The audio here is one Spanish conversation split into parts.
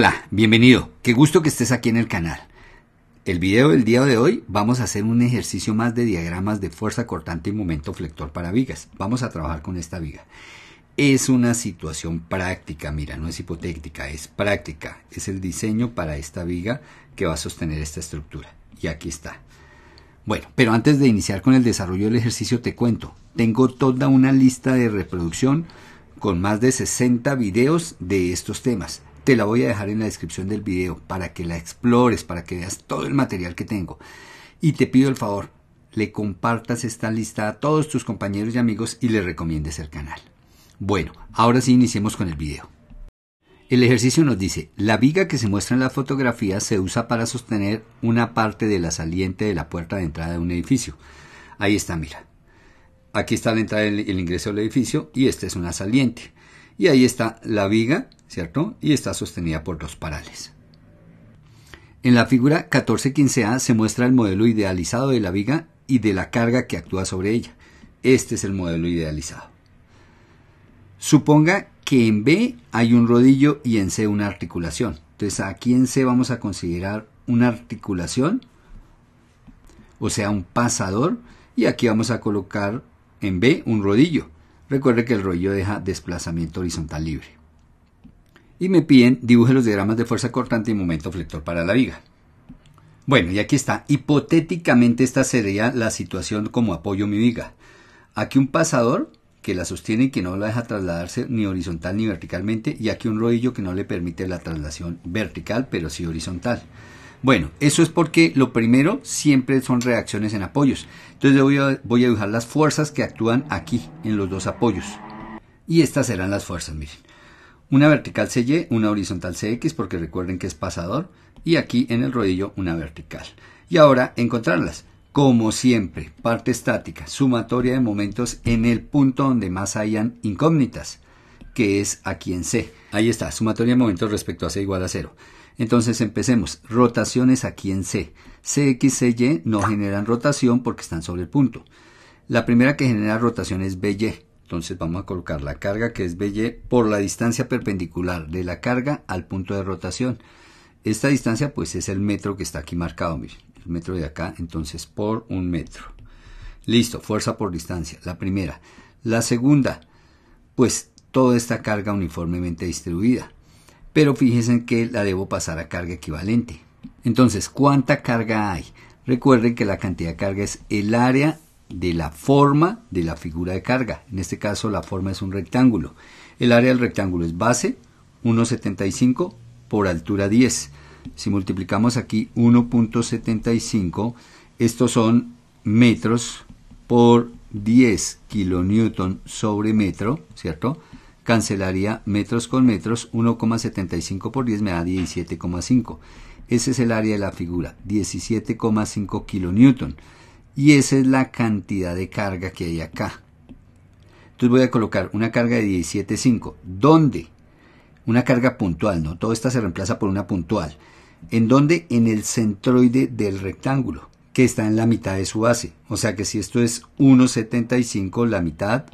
Hola, bienvenido. Qué gusto que estés aquí en el canal. El video del día de hoy vamos a hacer un ejercicio más de diagramas de fuerza cortante y momento flector para vigas. Vamos a trabajar con esta viga. Es una situación práctica, mira, no es hipotética, es práctica. Es el diseño para esta viga que va a sostener esta estructura. Y aquí está. Bueno, pero antes de iniciar con el desarrollo del ejercicio te cuento. Tengo toda una lista de reproducción con más de 60 videos de estos temas te la voy a dejar en la descripción del video para que la explores, para que veas todo el material que tengo. Y te pido el favor, le compartas esta lista a todos tus compañeros y amigos y le recomiendes el canal. Bueno, ahora sí iniciemos con el video. El ejercicio nos dice, la viga que se muestra en la fotografía se usa para sostener una parte de la saliente de la puerta de entrada de un edificio. Ahí está, mira. Aquí está la entrada, el, el ingreso del edificio y esta es una saliente. Y ahí está la viga ¿cierto? Y está sostenida por dos parales. En la figura 14.15a se muestra el modelo idealizado de la viga y de la carga que actúa sobre ella. Este es el modelo idealizado. Suponga que en B hay un rodillo y en C una articulación. Entonces aquí en C vamos a considerar una articulación, o sea, un pasador, y aquí vamos a colocar en B un rodillo. Recuerde que el rodillo deja desplazamiento horizontal libre y me piden dibuje los diagramas de fuerza cortante y momento flector para la viga. Bueno, y aquí está. Hipotéticamente esta sería la situación como apoyo mi viga. Aquí un pasador que la sostiene y que no la deja trasladarse ni horizontal ni verticalmente, y aquí un rodillo que no le permite la traslación vertical, pero sí horizontal. Bueno, eso es porque lo primero siempre son reacciones en apoyos. Entonces voy voy a dibujar las fuerzas que actúan aquí en los dos apoyos. Y estas serán las fuerzas, miren. Una vertical CY, una horizontal CX, porque recuerden que es pasador, y aquí en el rodillo una vertical. Y ahora encontrarlas. Como siempre, parte estática, sumatoria de momentos en el punto donde más hayan incógnitas, que es aquí en C. Ahí está, sumatoria de momentos respecto a C igual a 0. Entonces empecemos. Rotaciones aquí en C. CX, CY no generan rotación porque están sobre el punto. La primera que genera rotación es BY. Entonces vamos a colocar la carga que es BY por la distancia perpendicular de la carga al punto de rotación. Esta distancia pues es el metro que está aquí marcado, el metro de acá, entonces por un metro. Listo, fuerza por distancia, la primera. La segunda, pues toda esta carga uniformemente distribuida. Pero fíjense que la debo pasar a carga equivalente. Entonces, ¿cuánta carga hay? Recuerden que la cantidad de carga es el área de la forma de la figura de carga. En este caso la forma es un rectángulo. El área del rectángulo es base 1,75 por altura 10. Si multiplicamos aquí 1.75, estos son metros por 10 kilonewton sobre metro, ¿cierto? Cancelaría metros con metros, 1,75 por 10 me da 17,5. Ese es el área de la figura, 17,5 kilonewton y esa es la cantidad de carga que hay acá. Entonces voy a colocar una carga de 17.5. ¿Dónde? Una carga puntual, ¿no? Todo esta se reemplaza por una puntual. ¿En dónde? En el centroide del rectángulo, que está en la mitad de su base. O sea que si esto es 1.75, la mitad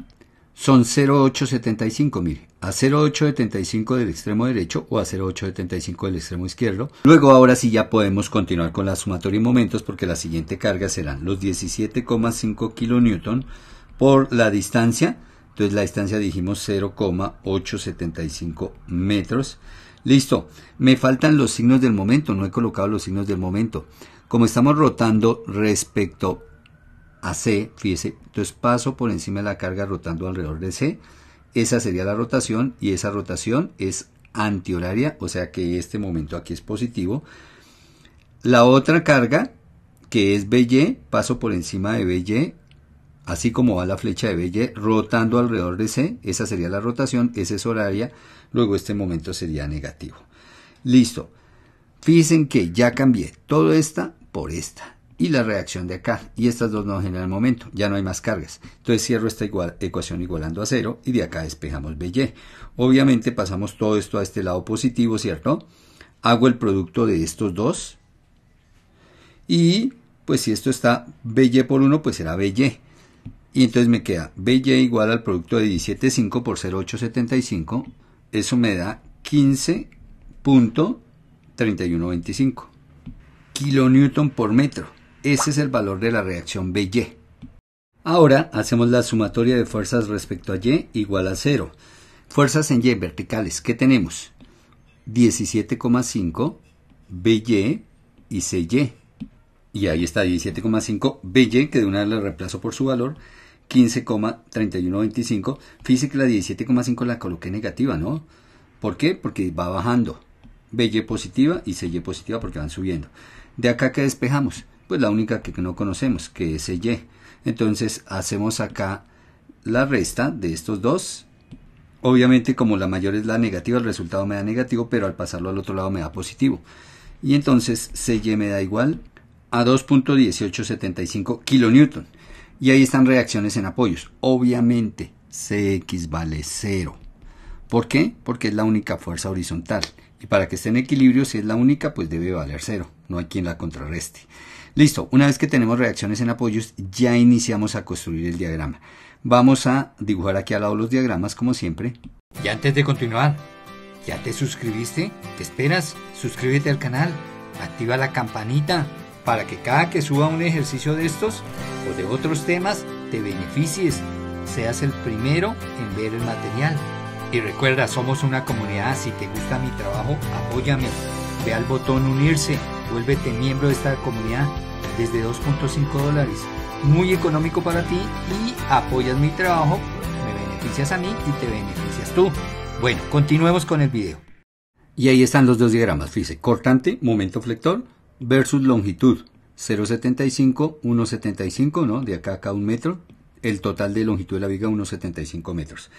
son 0,875, mire, a 0,875 del extremo derecho o a 0,875 del extremo izquierdo. Luego ahora sí ya podemos continuar con la sumatoria en momentos porque la siguiente carga serán los 17,5 kN por la distancia. Entonces la distancia dijimos 0,875 metros. Listo, me faltan los signos del momento, no he colocado los signos del momento. Como estamos rotando respecto a C, fíjese, entonces paso por encima de la carga rotando alrededor de C, esa sería la rotación y esa rotación es antihoraria, o sea que este momento aquí es positivo. La otra carga, que es BY, paso por encima de BY, así como va la flecha de BY, rotando alrededor de C, esa sería la rotación, esa es horaria, luego este momento sería negativo. Listo. Fíjense que ya cambié todo esta por esta y la reacción de acá, y estas dos no generan el momento, ya no hay más cargas. Entonces cierro esta igual, ecuación igualando a cero y de acá despejamos BY. Obviamente pasamos todo esto a este lado positivo, ¿cierto? Hago el producto de estos dos y pues si esto está BY por 1, pues será BY. Y entonces me queda BY igual al producto de 17.5 por 0.875, eso me da 15.3125 kilonewton por metro. Ese es el valor de la reacción BY. Ahora hacemos la sumatoria de fuerzas respecto a Y igual a 0. Fuerzas en Y verticales, ¿qué tenemos? 17,5 BY y CY. Y ahí está 17,5 BY, que de una vez la reemplazo por su valor, 15,3125. que la 17,5 la coloqué negativa, ¿no? ¿Por qué? Porque va bajando. BY positiva y CY positiva porque van subiendo. De acá que despejamos pues la única que no conocemos, que es Y. Entonces hacemos acá la resta de estos dos. Obviamente como la mayor es la negativa, el resultado me da negativo, pero al pasarlo al otro lado me da positivo. Y entonces CY me da igual a 2.1875 kN. Y ahí están reacciones en apoyos. Obviamente CX vale 0. ¿Por qué? Porque es la única fuerza horizontal. Y para que esté en equilibrio, si es la única, pues debe valer 0. No hay quien la contrarreste. Listo, una vez que tenemos reacciones en apoyos, ya iniciamos a construir el diagrama. Vamos a dibujar aquí al lado los diagramas, como siempre. Y antes de continuar, ¿ya te suscribiste? ¿Te esperas? Suscríbete al canal, activa la campanita para que cada que suba un ejercicio de estos o de otros temas te beneficies, seas el primero en ver el material. Y recuerda, somos una comunidad, si te gusta mi trabajo, apóyame. Ve al botón unirse Vuélvete miembro de esta comunidad desde 2.5 dólares. Muy económico para ti y apoyas mi trabajo, me beneficias a mí y te beneficias tú. Bueno, continuemos con el video. Y ahí están los dos diagramas, fíjese, cortante, momento flector, versus longitud, 0.75, 1.75, ¿no? De acá a acá un metro, el total de longitud de la viga 1.75 metros.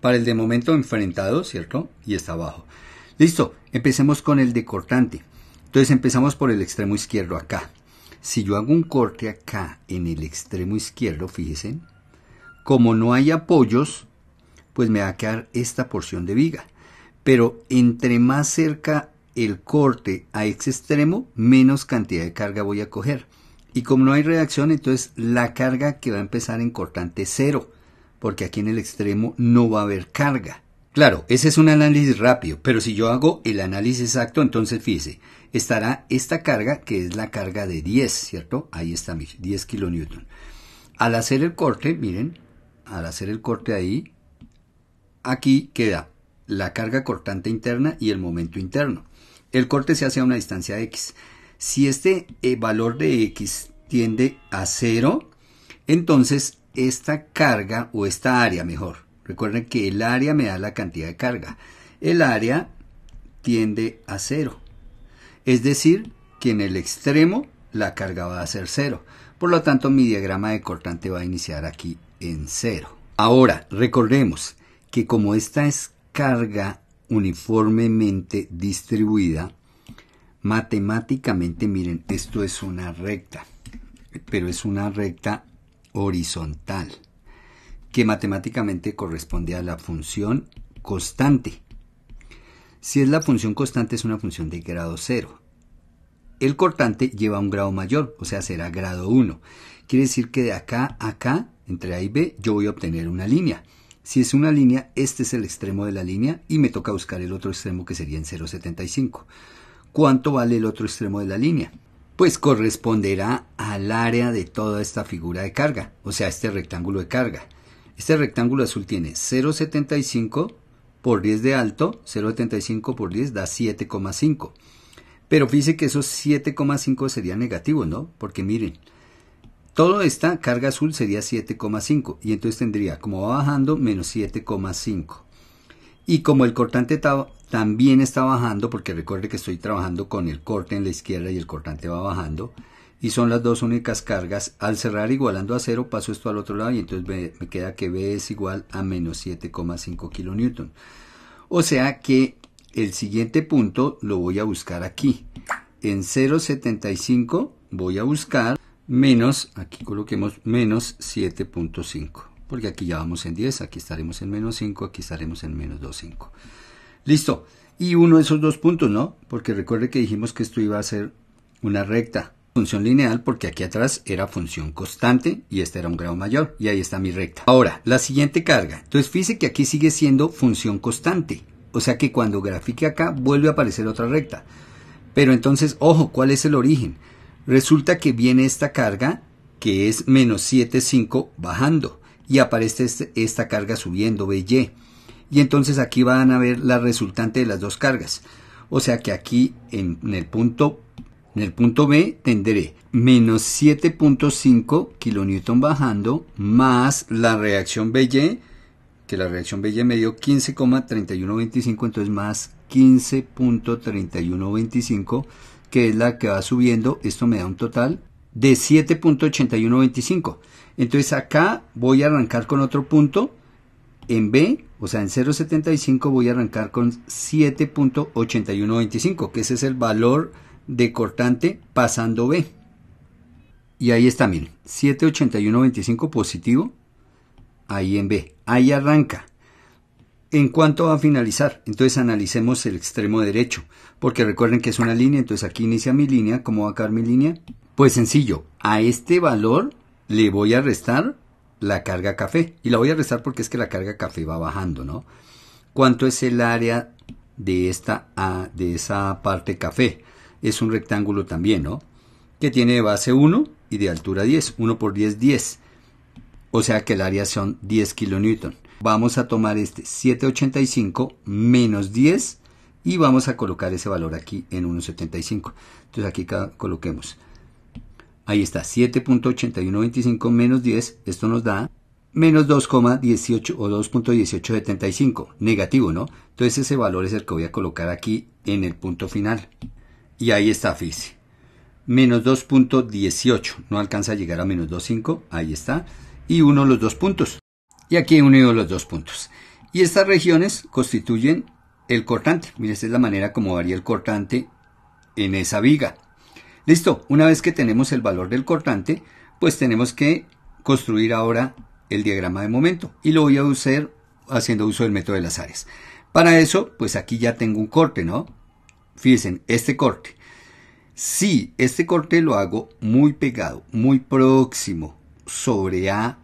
Para el de momento enfrentado, ¿cierto? Y está abajo. Listo, empecemos con el de cortante. Entonces empezamos por el extremo izquierdo acá. Si yo hago un corte acá en el extremo izquierdo, fíjense, como no hay apoyos, pues me va a quedar esta porción de viga. Pero entre más cerca el corte a ese extremo, menos cantidad de carga voy a coger. Y como no hay reacción, entonces la carga que va a empezar en cortante es cero, porque aquí en el extremo no va a haber carga. Claro, ese es un análisis rápido, pero si yo hago el análisis exacto, entonces fíjese, estará esta carga, que es la carga de 10, ¿cierto? Ahí está, 10 kilonewton. Al hacer el corte, miren, al hacer el corte ahí, aquí queda la carga cortante interna y el momento interno. El corte se hace a una distancia x. Si este eh, valor de x tiende a 0, entonces esta carga o esta área, mejor, Recuerden que el área me da la cantidad de carga. El área tiende a cero. Es decir, que en el extremo la carga va a ser cero. Por lo tanto, mi diagrama de cortante va a iniciar aquí en cero. Ahora, recordemos que como esta es carga uniformemente distribuida, matemáticamente, miren, esto es una recta, pero es una recta horizontal que matemáticamente corresponde a la función constante. Si es la función constante es una función de grado 0. El cortante lleva un grado mayor, o sea, será grado 1. Quiere decir que de acá a acá, entre A y B, yo voy a obtener una línea. Si es una línea, este es el extremo de la línea y me toca buscar el otro extremo que sería en 0,75. ¿Cuánto vale el otro extremo de la línea? Pues corresponderá al área de toda esta figura de carga, o sea, este rectángulo de carga. Este rectángulo azul tiene 0,75 por 10 de alto, 0,75 por 10 da 7,5. Pero fíjense que esos 7,5 serían negativos, ¿no? Porque miren, toda esta carga azul sería 7,5 y entonces tendría, como va bajando, menos 7,5. Y como el cortante también está bajando, porque recuerde que estoy trabajando con el corte en la izquierda y el cortante va bajando, y son las dos únicas cargas. Al cerrar igualando a cero, paso esto al otro lado y entonces me queda que B es igual a menos 7,5 kN. O sea que el siguiente punto lo voy a buscar aquí. En 0,75 voy a buscar menos, aquí coloquemos menos 7.5, porque aquí ya vamos en 10, aquí estaremos en menos 5, aquí estaremos en menos 2,5. Listo. Y uno de esos dos puntos, ¿no? Porque recuerde que dijimos que esto iba a ser una recta función lineal porque aquí atrás era función constante y esta era un grado mayor y ahí está mi recta. Ahora, la siguiente carga. Entonces fíjese que aquí sigue siendo función constante. O sea que cuando grafique acá vuelve a aparecer otra recta. Pero entonces, ojo, ¿cuál es el origen? Resulta que viene esta carga que es menos 7,5 bajando y aparece este, esta carga subiendo, BY. Y entonces aquí van a ver la resultante de las dos cargas. O sea que aquí en el punto en el punto B tendré menos 7.5 kN bajando más la reacción BY, que la reacción BY me dio 15,3125, entonces más 15.3125, que es la que va subiendo. Esto me da un total de 7.8125. Entonces acá voy a arrancar con otro punto en B, o sea, en 0.75 voy a arrancar con 7.8125, que ese es el valor de cortante pasando B. Y ahí está, miren, 781.25 positivo, ahí en B, ahí arranca. ¿En cuánto va a finalizar? Entonces analicemos el extremo derecho, porque recuerden que es una línea, entonces aquí inicia mi línea, ¿cómo va a acabar mi línea? Pues sencillo, a este valor le voy a restar la carga café, y la voy a restar porque es que la carga café va bajando, ¿no? ¿Cuánto es el área de, esta, de esa parte café? es un rectángulo también, ¿no? Que tiene de base 1 y de altura 10. 1 por 10, 10. O sea que el área son 10 kN. Vamos a tomar este 785 menos 10 y vamos a colocar ese valor aquí en 1.75. Entonces aquí coloquemos. Ahí está, 7.8125 menos 10, esto nos da menos 2,18 o 2.1875, negativo, ¿no? Entonces ese valor es el que voy a colocar aquí en el punto final. Y ahí está, fíjese. Menos 2.18. No alcanza a llegar a menos 2.5. Ahí está. Y uno los dos puntos. Y aquí he unido los dos puntos. Y estas regiones constituyen el cortante. Mira, esta es la manera como varía el cortante en esa viga. Listo, una vez que tenemos el valor del cortante, pues tenemos que construir ahora el diagrama de momento y lo voy a usar haciendo uso del método de las áreas. Para eso, pues aquí ya tengo un corte, ¿no? fíjense, este corte. Si este corte lo hago muy pegado, muy próximo sobre A,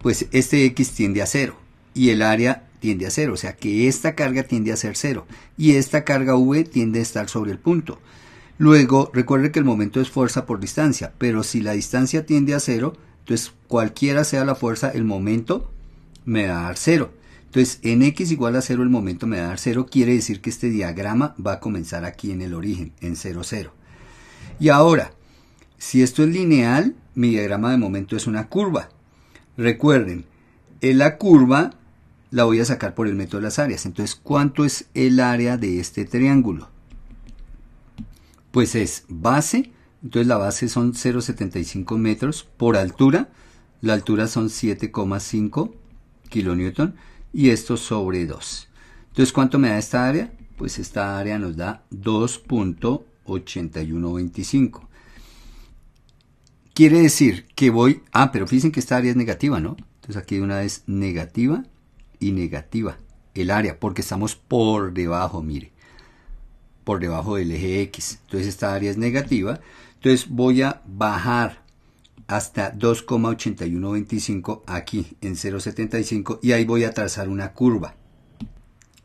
pues este X tiende a cero y el área tiende a cero, o sea que esta carga tiende a ser cero y esta carga V tiende a estar sobre el punto. Luego, recuerde que el momento es fuerza por distancia, pero si la distancia tiende a cero, entonces cualquiera sea la fuerza, el momento me va a dar cero. Entonces, en x igual a 0 el momento me va a dar 0, quiere decir que este diagrama va a comenzar aquí en el origen, en 0, 0. Y ahora, si esto es lineal, mi diagrama de momento es una curva. Recuerden, en la curva la voy a sacar por el método de las áreas. Entonces, ¿cuánto es el área de este triángulo? Pues es base, entonces la base son 0,75 metros por altura, la altura son 7,5 kN y esto sobre 2. Entonces, ¿cuánto me da esta área? Pues esta área nos da 2.8125. Quiere decir que voy... Ah, pero fíjense que esta área es negativa, ¿no? Entonces aquí una vez negativa y negativa el área, porque estamos por debajo, mire, por debajo del eje X. Entonces esta área es negativa, entonces voy a bajar hasta 2,8125 aquí en 0,75 y ahí voy a trazar una curva.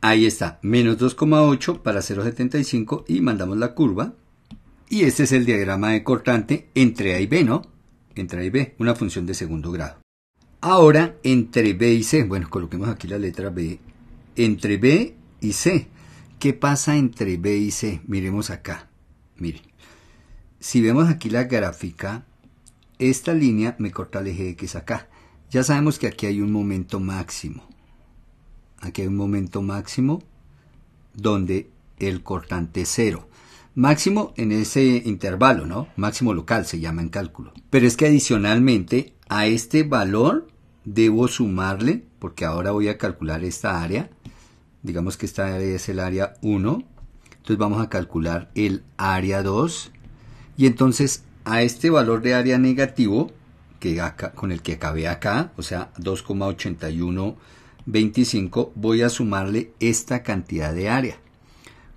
Ahí está, menos 2,8 para 0,75 y mandamos la curva. Y este es el diagrama de cortante entre A y B, ¿no? Entre A y B, una función de segundo grado. Ahora, entre B y C, bueno, coloquemos aquí la letra B. Entre B y C, ¿qué pasa entre B y C? Miremos acá, miren. Si vemos aquí la gráfica, esta línea me corta el eje X acá. Ya sabemos que aquí hay un momento máximo. Aquí hay un momento máximo donde el cortante es cero. Máximo en ese intervalo, ¿no? Máximo local se llama en cálculo. Pero es que adicionalmente a este valor debo sumarle, porque ahora voy a calcular esta área. Digamos que esta área es el área 1. Entonces vamos a calcular el área 2. Y entonces a este valor de área negativo que con el que acabé acá, o sea 2,8125, voy a sumarle esta cantidad de área.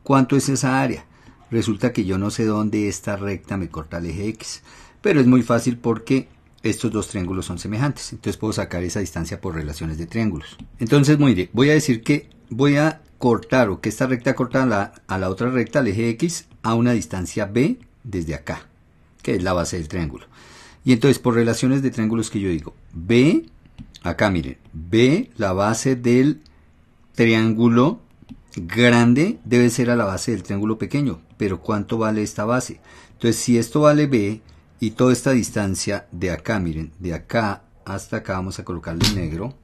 ¿Cuánto es esa área? Resulta que yo no sé dónde esta recta me corta el eje X, pero es muy fácil porque estos dos triángulos son semejantes, entonces puedo sacar esa distancia por relaciones de triángulos. Entonces, voy a decir que voy a cortar o que esta recta corta a la, a la otra recta, al eje X, a una distancia B desde acá que es la base del triángulo. Y entonces, por relaciones de triángulos que yo digo, B, acá miren, B, la base del triángulo grande debe ser a la base del triángulo pequeño, pero ¿cuánto vale esta base? Entonces, si esto vale B y toda esta distancia de acá, miren, de acá hasta acá vamos a colocarle negro,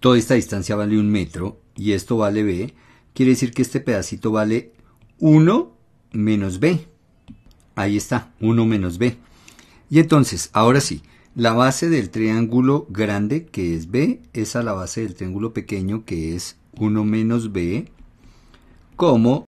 toda esta distancia vale un metro y esto vale B, quiere decir que este pedacito vale 1 menos B. Ahí está, 1 menos b. Y entonces, ahora sí, la base del triángulo grande, que es b, es a la base del triángulo pequeño, que es 1 menos b, como